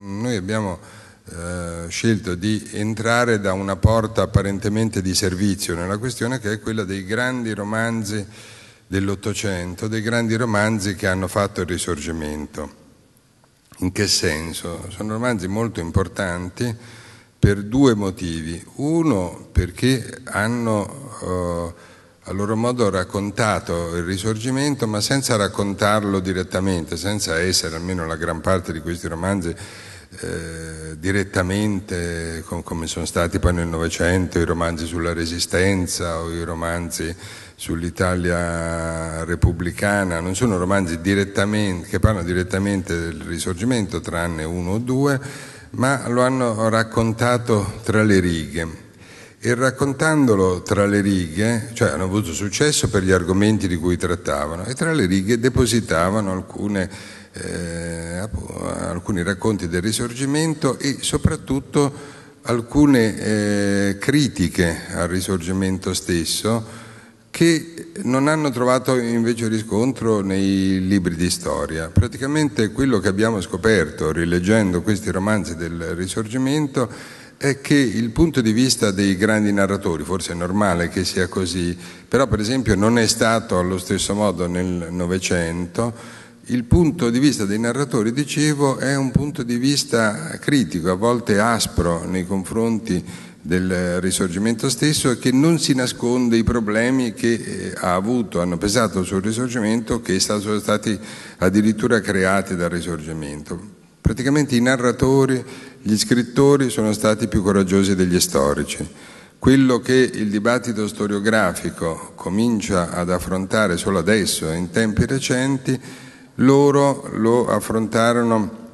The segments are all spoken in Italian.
Noi abbiamo eh, scelto di entrare da una porta apparentemente di servizio nella questione che è quella dei grandi romanzi dell'Ottocento, dei grandi romanzi che hanno fatto il Risorgimento. In che senso? Sono romanzi molto importanti per due motivi. Uno perché hanno... Eh, a loro modo raccontato il risorgimento, ma senza raccontarlo direttamente, senza essere almeno la gran parte di questi romanzi eh, direttamente, com- come sono stati poi nel Novecento i romanzi sulla Resistenza o i romanzi sull'Italia repubblicana, non sono romanzi che parlano direttamente del risorgimento, tranne uno o due, ma lo hanno raccontato tra le righe e raccontandolo tra le righe, cioè hanno avuto successo per gli argomenti di cui trattavano e tra le righe depositavano alcune, eh, alcuni racconti del risorgimento e soprattutto alcune eh, critiche al risorgimento stesso che non hanno trovato invece riscontro nei libri di storia. Praticamente quello che abbiamo scoperto rileggendo questi romanzi del risorgimento è che il punto di vista dei grandi narratori, forse è normale che sia così, però per esempio non è stato allo stesso modo nel Novecento, il punto di vista dei narratori, dicevo, è un punto di vista critico, a volte aspro nei confronti del risorgimento stesso e che non si nasconde i problemi che eh, ha avuto, hanno pesato sul risorgimento, che sono stati addirittura creati dal risorgimento. Praticamente i narratori, gli scrittori sono stati più coraggiosi degli storici. Quello che il dibattito storiografico comincia ad affrontare solo adesso, in tempi recenti, loro lo affrontarono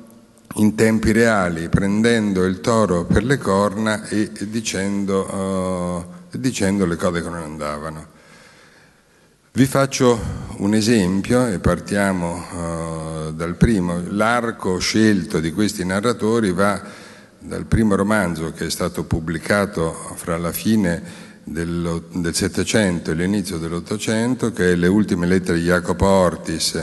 in tempi reali, prendendo il toro per le corna e dicendo, uh, dicendo le cose che non andavano. Vi faccio un esempio e partiamo uh, dal primo. L'arco scelto di questi narratori va dal primo romanzo che è stato pubblicato fra la fine del Settecento e l'inizio dell'Ottocento, che è Le ultime lettere di Jacopo Ortis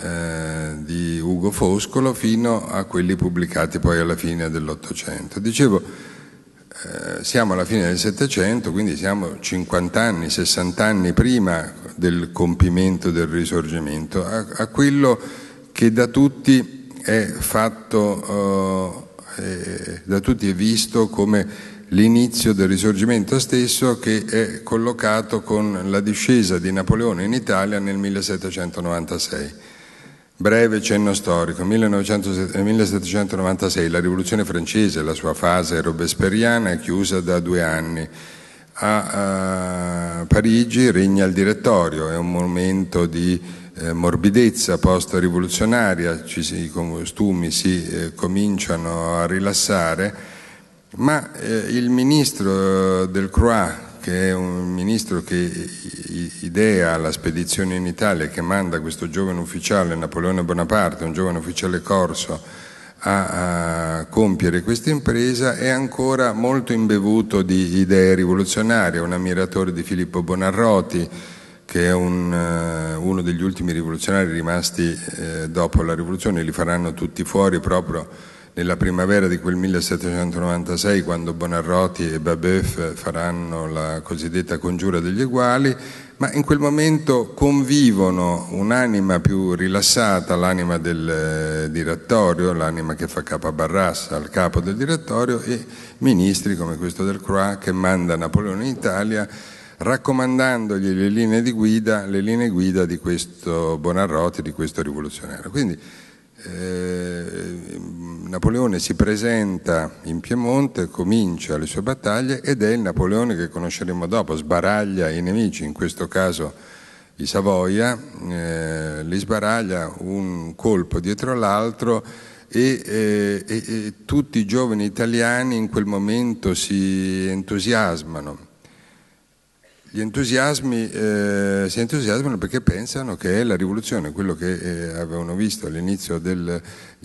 eh, di Ugo Foscolo, fino a quelli pubblicati poi alla fine dell'Ottocento. Dicevo, eh, siamo alla fine del Settecento, quindi siamo 50 anni, 60 anni prima del compimento del risorgimento, a, a quello che da tutti è fatto, eh, da tutti è visto come l'inizio del risorgimento stesso che è collocato con la discesa di Napoleone in Italia nel 1796. Breve cenno storico, 1796, eh, la rivoluzione francese, la sua fase robesperiana è chiusa da due anni a, Parigi regna il direttorio, è un momento di eh, morbidezza post-rivoluzionaria, i costumi si eh, cominciano a rilassare, ma eh, il ministro del Croix, che è un ministro che idea la spedizione in Italia, che manda questo giovane ufficiale, Napoleone Bonaparte, un giovane ufficiale corso, a, a compiere questa impresa è ancora molto imbevuto di idee rivoluzionarie, un ammiratore di Filippo Bonarroti, che è un, eh, uno degli ultimi rivoluzionari rimasti eh, dopo la rivoluzione, li faranno tutti fuori proprio nella primavera di quel 1796, quando Bonarroti e Babeuf faranno la cosiddetta congiura degli uguali, ma in quel momento convivono un'anima più rilassata, l'anima del eh, direttorio, l'anima che fa capo a Barrassa, al capo del direttorio, e ministri come questo del Croix che manda Napoleone in Italia raccomandandogli le linee di guida, le linee guida di questo Bonarroti, di questo rivoluzionario. Quindi, eh, Napoleone si presenta in Piemonte, comincia le sue battaglie ed è il Napoleone che conosceremo dopo, sbaraglia i nemici, in questo caso i Savoia, eh, li sbaraglia un colpo dietro l'altro e, eh, e, e tutti i giovani italiani in quel momento si entusiasmano gli entusiasmi eh, si entusiasmano perché pensano che la rivoluzione, quello che eh, avevano visto all'inizio degli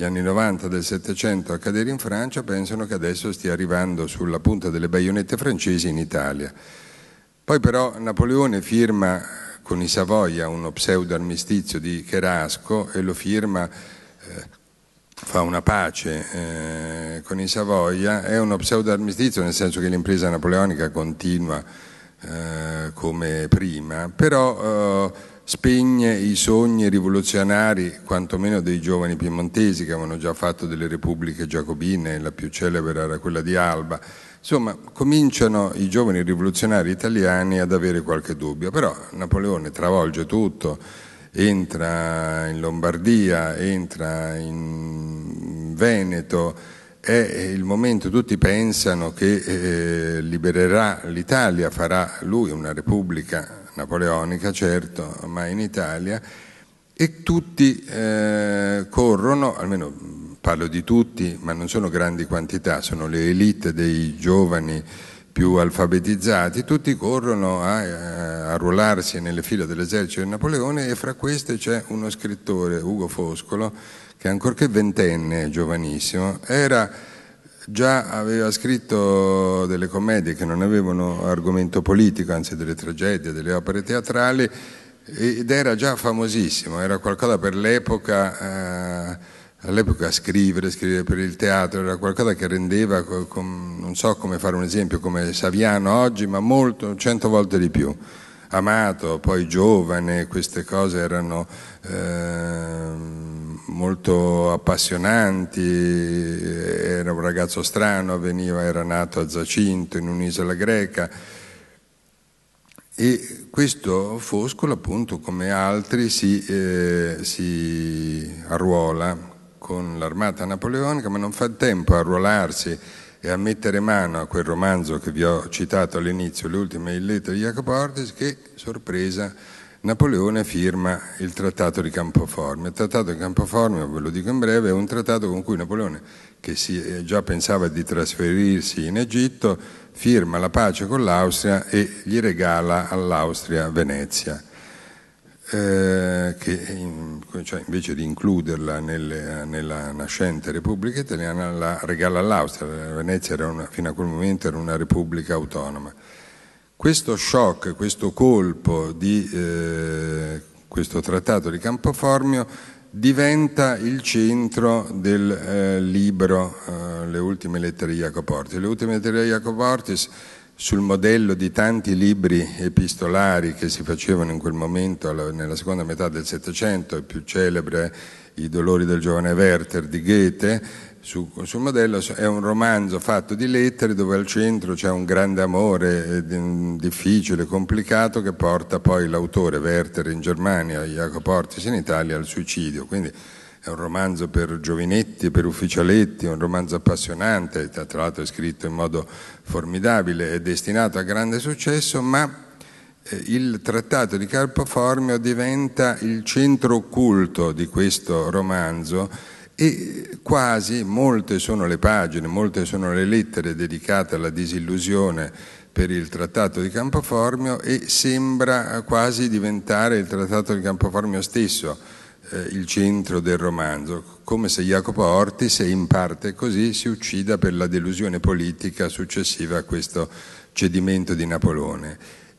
anni 90 del Settecento accadere in Francia, pensano che adesso stia arrivando sulla punta delle baionette francesi in Italia. Poi però Napoleone firma con i Savoia uno pseudo armistizio di Cherasco e lo firma eh, fa una pace eh, con i Savoia, è uno pseudo armistizio nel senso che l'impresa napoleonica continua eh, come prima, però eh, spegne i sogni rivoluzionari, quantomeno dei giovani piemontesi che avevano già fatto delle repubbliche giacobine, la più celebre era quella di Alba. Insomma, cominciano i giovani rivoluzionari italiani ad avere qualche dubbio, però Napoleone travolge tutto, entra in Lombardia, entra in Veneto, è il momento, tutti pensano che eh, libererà l'Italia, farà lui una repubblica napoleonica, certo, ma in Italia, e tutti eh, corrono, almeno parlo di tutti, ma non sono grandi quantità, sono le elite dei giovani più alfabetizzati, tutti corrono a, eh, arruolarsi nelle file dell'esercito di Napoleone e fra queste c'è uno scrittore, Ugo Foscolo, che ancorché ventenne, giovanissimo, era già aveva scritto delle commedie che non avevano argomento politico, anzi delle tragedie, delle opere teatrali, ed era già famosissimo, era qualcosa per l'epoca... Eh, all'epoca scrivere, scrivere per il teatro era qualcosa che rendeva, non so come fare un esempio, come Saviano oggi, ma molto, cento volte di più. Amato, poi giovane, queste cose erano eh, molto appassionanti, era un ragazzo strano, veniva, era nato a Zacinto in un'isola greca e questo Foscolo appunto come altri si, eh, si arruola con l'armata napoleonica, ma non fa tempo a ruolarsi e a mettere mano a quel romanzo che vi ho citato all'inizio, Le ultime lettere di Jacopo Ortis, che, sorpresa, Napoleone firma il Trattato di Campoformio. Il Trattato di Campoformio, ve lo dico in breve, è un trattato con cui Napoleone, che eh, già pensava di trasferirsi in Egitto, firma la pace con l'Austria e gli regala all'Austria Venezia. Eh, che in, cioè invece di includerla nel, nella nascente Repubblica Italiana la regala all'Austria, la Venezia una, fino a quel momento era una Repubblica autonoma. Questo shock, questo colpo di eh, questo trattato di Campoformio diventa il centro del eh, libro eh, Le ultime lettere di Jacoportis. Le ultime lettere di Jacoportis sul modello di tanti libri epistolari che si facevano in quel momento nella seconda metà del Settecento, il più celebre I dolori del giovane Werther di Goethe, su, sul modello è un romanzo fatto di lettere dove al centro c'è un grande amore eh, difficile, complicato che porta poi l'autore Werther in Germania, Jacopo Ortis in Italia al suicidio. Quindi è un romanzo per giovinetti e per ufficialetti, è un romanzo appassionante, tra l'altro è scritto in modo formidabile, è destinato a grande successo, ma eh, il trattato di Carpoformio diventa il centro occulto di questo romanzo e quasi molte sono le pagine, molte sono le lettere dedicate alla disillusione per il trattato di Campoformio e sembra eh, quasi diventare il trattato di Campoformio stesso eh, il centro del romanzo, come se Jacopo Ortis, e in parte così, si uccida per la delusione politica successiva a questo cedimento di Napoleone.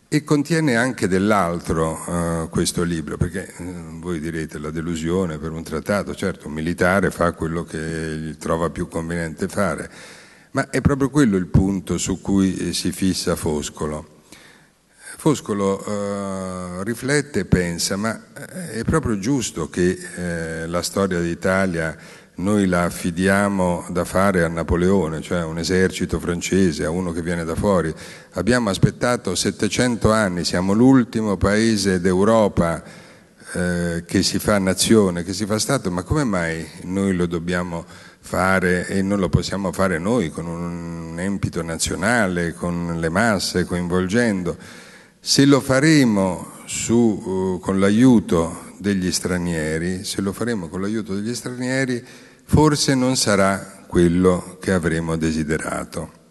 E contiene anche dell'altro eh, questo libro, perché eh, voi direte la delusione per un trattato, certo un militare fa quello che gli trova più conveniente fare, ma è proprio quello il punto su cui eh, si fissa Foscolo. Foscolo eh, riflette e pensa, ma eh, è proprio giusto che eh, la storia d'Italia noi la affidiamo da fare a Napoleone, cioè a un esercito francese, a uno che viene da fuori. Abbiamo aspettato 700 anni, siamo l'ultimo paese d'Europa eh, che si fa nazione, che si fa Stato, ma come mai noi lo dobbiamo fare e non lo possiamo fare noi con un empito nazionale, con le masse, coinvolgendo? Se lo faremo su, eh, con l'aiuto degli stranieri, se lo faremo con l'aiuto degli stranieri, forse non sarà quello che avremo desiderato.